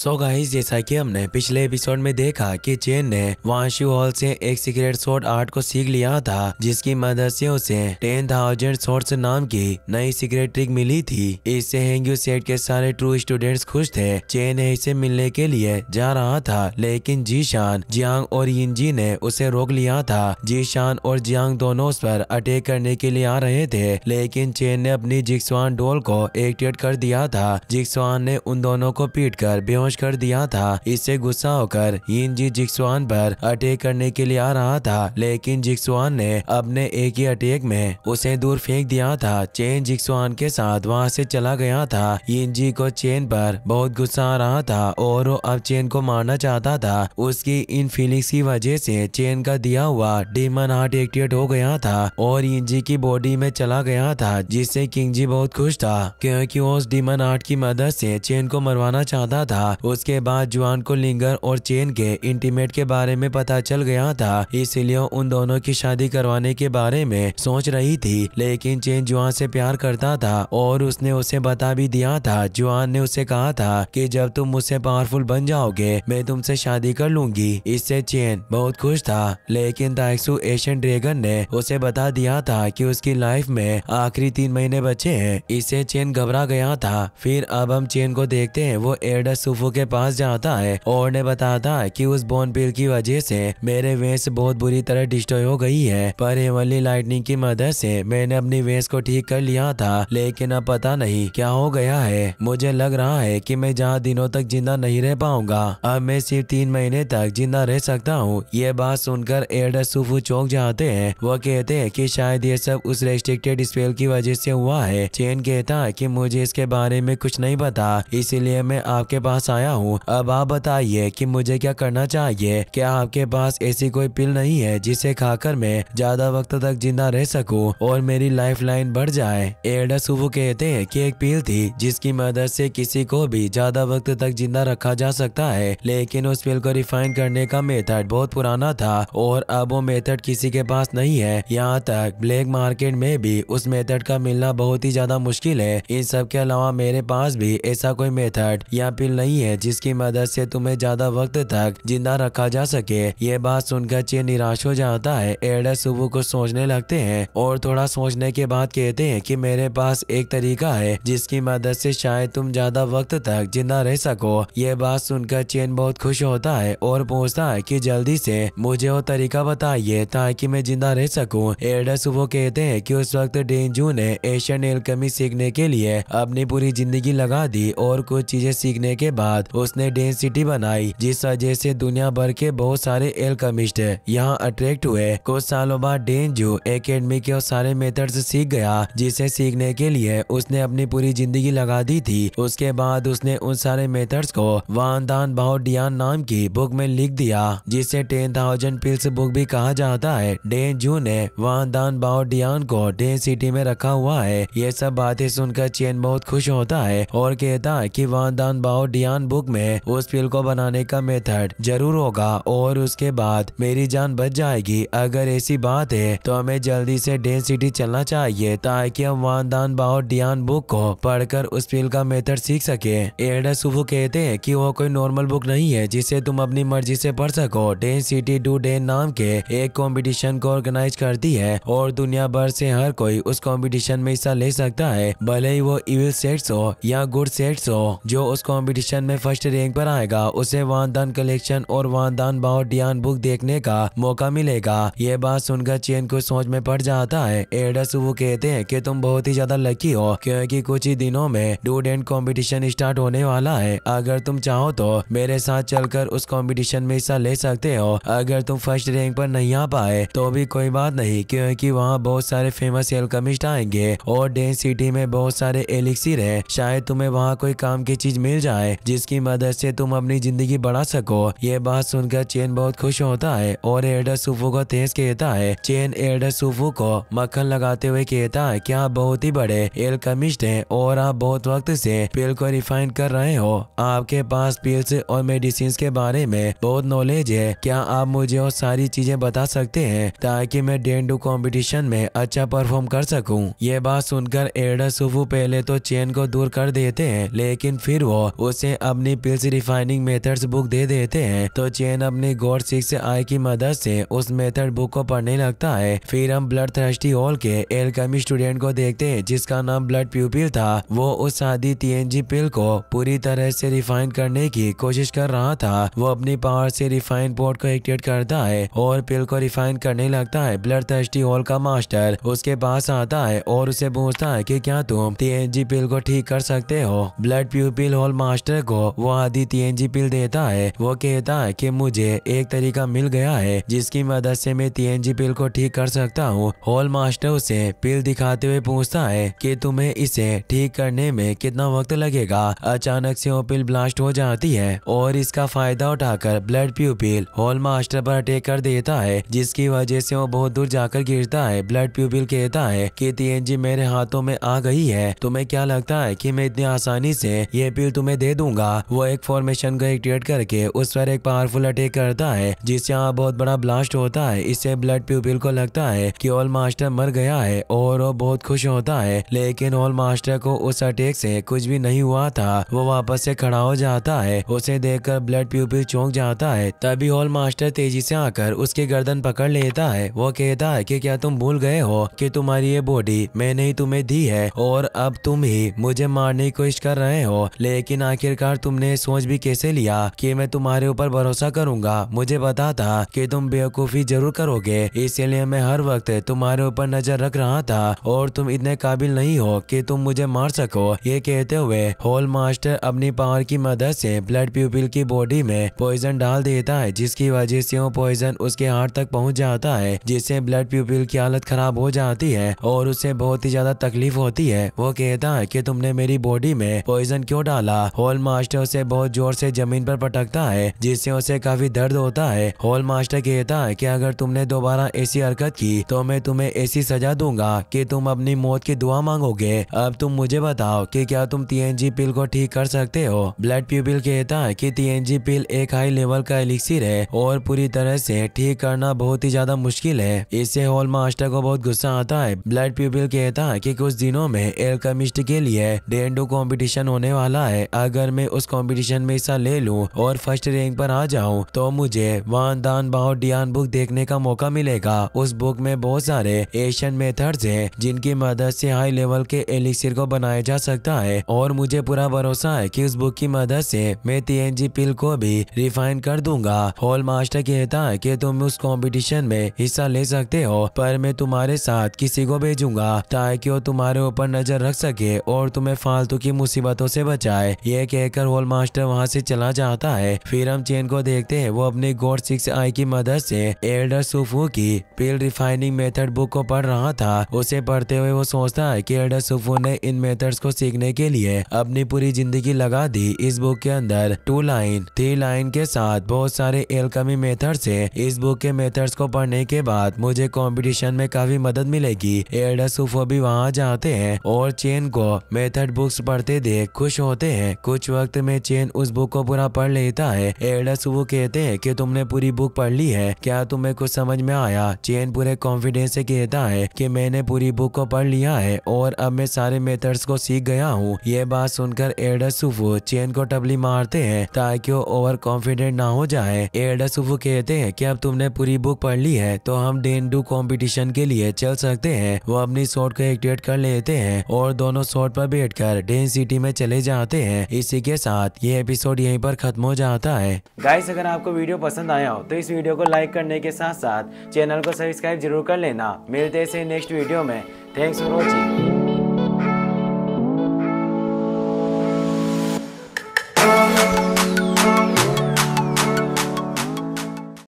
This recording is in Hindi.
सो गाइस जैसा कि हमने पिछले एपिसोड में देखा कि चेन ने वांशु हॉल से एक सीक्रेट शॉट आर्ट को सीख लिया था जिसकी मदद से उसे टेन थाउजेंड शॉर्ट्स नाम की नई सीक्रेट ट्रिक मिली थी इससे हेंग्यू सेट के सारे ट्रू स्टूडेंट्स खुश थे चेन इसे मिलने के लिए जा रहा था लेकिन जीशान जियांग और यिनजी ने उसे रोक लिया था जीशान और जियांग दोनों उस पर अटैक करने के लिए आ रहे थे लेकिन चेन ने अपनी जिक्सवान डोल को एक्टिवेट कर दिया था जिक्सवान ने उन दोनों को पीट कर बेहोश नामोश कर दिया था इससे गुस्सा होकर यिन जी जिक्सवान पर अटैक करने के लिए आ रहा था लेकिन जिक्सवान ने अपने एक ही अटैक में उसे दूर फेंक दिया था चेन जिक्सवान के साथ वहाँ से चला गया था यिन जी को चेन पर बहुत गुस्सा आ रहा था और वो अब चेन को मारना चाहता था उसकी इन फीलिंग्स की वजह से चेन का दिया हुआ डीमन हार्ट एक्टिवेट हो गया था और इंजी की बॉडी में चला गया था जिससे किंग जी बहुत खुश था क्योंकि वो उस डीमन हार्ट की मदद से चेन को मरवाना चाहता था उसके बाद जुआन को लिंगर और चेन के इंटीमेट के बारे में पता चल गया था इसलिए उन दोनों की शादी करवाने के बारे में सोच रही थी लेकिन चेन जुआन से प्यार करता था और उसने उसे बता भी दिया था जुआन ने उसे कहा था कि जब तुम मुझसे पावरफुल बन जाओगे मैं तुमसे शादी कर लूंगी इससे चेन बहुत खुश था लेकिन ताइसु एशियन ड्रैगन ने उसे बता दिया था कि उसकी लाइफ में आखिरी तीन महीने बचे हैं इससे चेन घबरा गया था फिर अब हम चेन को देखते हैं वो एडस सुफो के पास जाता है और ने बताता है कि उस बोन पील की वजह से मेरे वेस बहुत बुरी तरह डिस्ट्रॉय हो गई है पर हेमली लाइटनिंग की मदद से मैंने अपनी वेस को ठीक कर लिया था लेकिन अब पता नहीं क्या हो गया है मुझे लग रहा है की मैं जहाँ दिनों तक जिंदा नहीं रह पाऊंगा अब मैं सिर्फ तीन महीने तक जिंदा रह सकता हूँ ये बात सुनकर एडस सुफू चौक जाते हैं वो कहते हैं कि शायद ये सब उस रेस्ट्रिक्टेड स्पेल की वजह से हुआ है चेन कहता है कि मुझे इसके बारे में कुछ नहीं पता इसीलिए मैं आपके पास आया आया हूँ अब आप बताइए कि मुझे क्या करना चाहिए क्या आपके पास ऐसी कोई पिल नहीं है जिसे खाकर मैं ज्यादा वक्त तक जिंदा रह सकूं और मेरी लाइफ लाइन बढ़ जाए एडस वो कहते हैं कि एक पिल थी जिसकी मदद से किसी को भी ज्यादा वक्त तक जिंदा रखा जा सकता है लेकिन उस पिल को रिफाइन करने का मेथड बहुत पुराना था और अब वो मेथड किसी के पास नहीं है यहाँ तक ब्लैक मार्केट में भी उस मेथड का मिलना बहुत ही ज्यादा मुश्किल है इन सब के अलावा मेरे पास भी ऐसा कोई मेथड या पिल नहीं नहीं है जिसकी मदद से तुम्हें ज्यादा वक्त तक जिंदा रखा जा सके ये बात सुनकर चे निराश हो जाता है एडस सुबह को सोचने लगते हैं और थोड़ा सोचने के बाद कहते हैं कि मेरे पास एक तरीका है जिसकी मदद से शायद तुम ज्यादा वक्त तक जिंदा रह सको ये बात सुनकर चेन बहुत खुश होता है और पूछता है कि जल्दी से मुझे वो तरीका बताइए ताकि मैं जिंदा रह सकूं। एडस सुबह कहते हैं कि उस वक्त डेंजू ने एशियन एलकमी सीखने के लिए अपनी पूरी जिंदगी लगा दी और कुछ चीजें सीखने के बाद बाद उसने डेंसिटी बनाई जिस वजह से दुनिया भर के बहुत सारे एल्कमिस्ट यहाँ अट्रैक्ट हुए कुछ सालों बाद डेन जो एकेडमी के सारे मेथड सीख गया जिसे सीखने के लिए उसने अपनी पूरी जिंदगी लगा दी थी उसके बाद उसने उन सारे मेथड्स को वान दान भाव डियान नाम की बुक में लिख दिया जिसे टेन थाउजेंड पिल्स बुक भी कहा जाता है डेन जू ने वान दान भाव डियान को डेन सिटी में रखा हुआ है ये सब बातें सुनकर चेन बहुत खुश होता है और कहता है की वान दान भाव डियान जान बुक में उस पिल को बनाने का मेथड जरूर होगा और उसके बाद मेरी जान बच जाएगी अगर ऐसी बात है तो हमें जल्दी से डेन सिटी चलना चाहिए ताकि हम दान बाओ डियान बुक को पढ़कर उस पिल का मेथड सीख सके एडा सुबह कहते हैं कि वो कोई नॉर्मल बुक नहीं है जिसे तुम अपनी मर्जी से पढ़ सको डेन सिटी डू डेन नाम के एक कॉम्पिटिशन को ऑर्गेनाइज करती है और दुनिया भर से हर कोई उस कॉम्पिटिशन में हिस्सा ले सकता है भले ही वो इविल सेट्स हो या गुड सेट्स हो जो उस कॉम्पिटिशन में फर्स्ट रैंक पर आएगा उसे वहाँ दान कलेक्शन और वहाँ दान बाओ डियान बुक देखने का मौका मिलेगा ये बात सुनकर चेन को सोच में पड़ जाता है एडस वो कहते हैं कि तुम बहुत ही ज्यादा लकी हो क्योंकि कुछ ही दिनों में डूडेंट कंपटीशन स्टार्ट होने वाला है अगर तुम चाहो तो मेरे साथ चलकर उस कंपटीशन में हिस्सा ले सकते हो अगर तुम फर्स्ट रैंक पर नहीं आ पाए तो भी कोई बात नहीं क्योंकि वहाँ बहुत सारे फेमस एल्कमिस्ट आएंगे और डेन सिटी में बहुत सारे एलिक्सिर है शायद तुम्हें वहाँ कोई काम की चीज मिल जाए जिस जिसकी मदद से तुम अपनी जिंदगी बढ़ा सको ये बात सुनकर चेन बहुत खुश होता है और एडस सुफू को तेज कहता है चेन एडस सुफू को मक्खन लगाते हुए कहता है कि आप बहुत ही बड़े एल है और आप बहुत वक्त से पिल को रिफाइन कर रहे हो आपके पास पिल्स और मेडिसिन के बारे में बहुत नॉलेज है क्या आप मुझे और सारी चीजें बता सकते हैं ताकि मैं डेंडू कंपटीशन में अच्छा परफॉर्म कर सकूं? ये बात सुनकर एडा सुफू पहले तो चेन को दूर कर देते हैं लेकिन फिर वो उसे अपनी पिल्स रिफाइनिंग मेथड्स बुक दे देते हैं तो चेन अपने गॉड सिक्स आई की मदद से उस मेथड बुक को पढ़ने लगता है फिर हम ब्लड थ्रस्टी हॉल के एलकमी स्टूडेंट को देखते हैं जिसका नाम ब्लड प्यूपिल था वो उस शादी टीएनजी पिल को पूरी तरह से रिफाइन करने की कोशिश कर रहा था वो अपनी पावर से रिफाइन पोर्ट को एक्टिवेट करता है और पिल को रिफाइन करने लगता है ब्लड थ्रस्टी हॉल का मास्टर उसके पास आता है और उसे पूछता है की क्या तुम टीएनजी पिल को ठीक कर सकते हो ब्लड प्यूपिल हॉल मास्टर को वो आदि जी पिल देता है वो कहता है कि मुझे एक तरीका मिल गया है जिसकी मदद से मैं टीएनजी पिल को ठीक कर सकता हूँ हॉल मास्टर उसे पिल दिखाते हुए पूछता है कि तुम्हें इसे ठीक करने में कितना वक्त लगेगा अचानक से वो पिल ब्लास्ट हो जाती है और इसका फायदा उठाकर ब्लड प्यूपिल हॉल मास्टर पर अटैक कर देता है जिसकी वजह से वो बहुत दूर जाकर गिरता है ब्लड प्यूपिल कहता है कि जी मेरे हाथों में आ गई है तुम्हें क्या लगता है कि मैं इतनी आसानी से ये पिल तुम्हें दे दूंगा वो एक फॉर्मेशन को एक्टिवेट करके उस पर एक पावरफुल अटैक करता है जिससे यहाँ बहुत बड़ा ब्लास्ट होता है इससे ब्लड प्यूपिल को लगता है की ऑल मास्टर मर गया है और वो बहुत खुश होता है लेकिन ऑल मास्टर को उस अटैक से कुछ भी नहीं हुआ था वो वापस से खड़ा हो जाता है उसे देखकर ब्लड प्यूपिल चौंक जाता है तभी हॉल मास्टर तेजी से आकर उसके गर्दन पकड़ लेता है वो कहता है कि क्या तुम भूल गए हो कि तुम्हारी ये बॉडी मैंने ही तुम्हें दी है और अब तुम ही मुझे मारने की कोशिश कर रहे हो लेकिन आखिरकार यार तुमने सोच भी कैसे लिया कि मैं तुम्हारे ऊपर भरोसा करूंगा मुझे पता था कि तुम बेवकूफ़ी जरूर करोगे इसीलिए मैं हर वक्त तुम्हारे ऊपर नजर रख रहा था और तुम इतने काबिल नहीं हो कि तुम मुझे मार सको ये कहते हुए होल मास्टर अपनी पावर की मदद ऐसी ब्लड प्यूपिल की बॉडी में पॉइजन डाल देता है जिसकी वजह ऐसी वो पॉइजन उसके हार्ट तक पहुँच जाता है जिससे ब्लड प्यूपिल की हालत खराब हो जाती है और उसे बहुत ही ज्यादा तकलीफ होती है वो कहता है की तुमने मेरी बॉडी में पॉइजन क्यों डाला होल मास्टर मास्टर उसे बहुत जोर से जमीन पर पटकता है जिससे उसे काफी दर्द होता है हॉल मास्टर कहता है कि अगर तुमने दोबारा ऐसी हरकत की तो मैं तुम्हें ऐसी सजा दूंगा कि तुम अपनी मौत की दुआ मांगोगे अब तुम मुझे बताओ कि क्या तुम टीएनजी पिल को ठीक कर सकते हो ब्लड प्यूपिल कहता है कि टीएनजी पिल एक हाई लेवल का एलिक्सिर है और पूरी तरह से ठीक करना बहुत ही ज्यादा मुश्किल है इससे हॉल मास्टर को बहुत गुस्सा आता है ब्लड प्यूपिल कहता है की कुछ दिनों में एलकमिस्ट के लिए डेंडू कॉम्पिटिशन होने वाला है अगर मैं उस कॉम्पिटिशन में हिस्सा ले लूँ और फर्स्ट रैंक पर आ जाऊँ तो मुझे वान दान बाओ डियान बुक देखने का मौका मिलेगा उस बुक में बहुत सारे एशियन मेथड्स हैं जिनकी मदद से हाई लेवल के एलिक्सिर को बनाया जा सकता है और मुझे पूरा भरोसा है की उस बुक की मदद ऐसी मैं जी पिल को भी रिफाइन कर दूंगा हॉल मास्टर कहता है की तुम उस कॉम्पिटिशन में हिस्सा ले सकते हो पर मैं तुम्हारे साथ किसी को भेजूंगा ताकि वो तुम्हारे ऊपर नजर रख सके और तुम्हें फालतू की मुसीबतों से बचाए ये कहकर देखकर होल मास्टर वहाँ से चला जाता है फिर हम चेन को देखते हैं वो अपने गोड सिक्स आई की मदद से एल्डर सुफू की पिल रिफाइनिंग मेथड बुक को पढ़ रहा था उसे पढ़ते हुए वो सोचता है की एल्डर सुफू ने इन मेथड को सीखने के लिए अपनी पूरी जिंदगी लगा दी इस बुक के अंदर टू लाइन थ्री लाइन के साथ बहुत सारे एलकमी मेथड है इस बुक के मेथड्स को पढ़ने के बाद मुझे कंपटीशन में काफी मदद मिलेगी एल्डर सुफो भी वहाँ जाते हैं और चेन को मेथड बुक्स पढ़ते देख खुश होते हैं कुछ वक्त वक्त में चेन उस बुक को पूरा पढ़ लेता है एडस वो कहते हैं कि तुमने पूरी बुक पढ़ ली है क्या तुम्हें कुछ समझ में आया चेन पूरे कॉन्फिडेंस से कहता है कि मैंने पूरी बुक को पढ़ लिया है और अब मैं सारे मेथड्स को सीख गया हूँ ये बात सुनकर एडसुफु चेन को टबली मारते हैं ताकि वो ओवर कॉन्फिडेंट ना हो जाए एडसुफु कहते हैं कि अब तुमने पूरी बुक पढ़ ली है तो हम डेंडू कॉम्पिटिशन के लिए चल सकते हैं वो अपनी शॉर्ट को एक्टिवेट कर लेते हैं और दोनों शॉर्ट पर कर डेन सिटी में चले जाते हैं इसी के साथ ये एपिसोड यहीं पर खत्म हो जाता है गाइस अगर आपको वीडियो पसंद आया हो तो इस वीडियो को लाइक करने के साथ साथ चैनल को सब्सक्राइब जरूर कर लेना मिलते हैं नेक्स्ट वीडियो में थैंक्स फॉर वॉचिंग